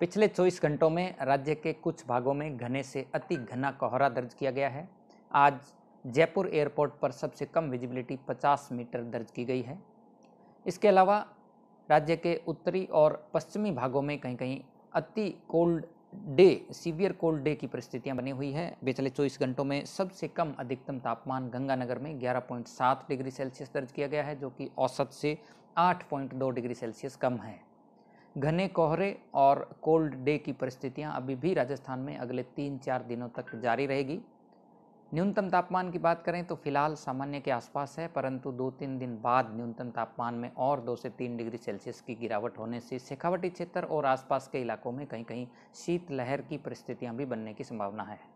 पिछले 24 घंटों में राज्य के कुछ भागों में घने से अति घना कोहरा दर्ज किया गया है आज जयपुर एयरपोर्ट पर सबसे कम विजिबिलिटी 50 मीटर दर्ज की गई है इसके अलावा राज्य के उत्तरी और पश्चिमी भागों में कहीं कहीं अति cold day severe cold day की परिस्थितियां बनी हुई है पिछले 24 घंटों में सबसे कम अधिकतम तापमान गंगानगर में 11.7 डिग्री सेल्सियस दर्ज किया गया है जो कि औसत से 8.2 डिग्री सेल्सियस कम है घने कोहरे और कोल्ड डे की परिस्थितियां अभी भी राजस्थान में अगले तीन चार दिनों तक जारी रहेगी न्यूनतम तापमान की बात करें तो फिलहाल सामान्य के आसपास है परंतु दो तीन दिन बाद न्यूनतम तापमान में और दो से तीन डिग्री सेल्सियस की गिरावट होने से शेखावटी क्षेत्र और आसपास के इलाकों में कहीं कहीं शीतलहर की परिस्थितियां भी बनने की संभावना है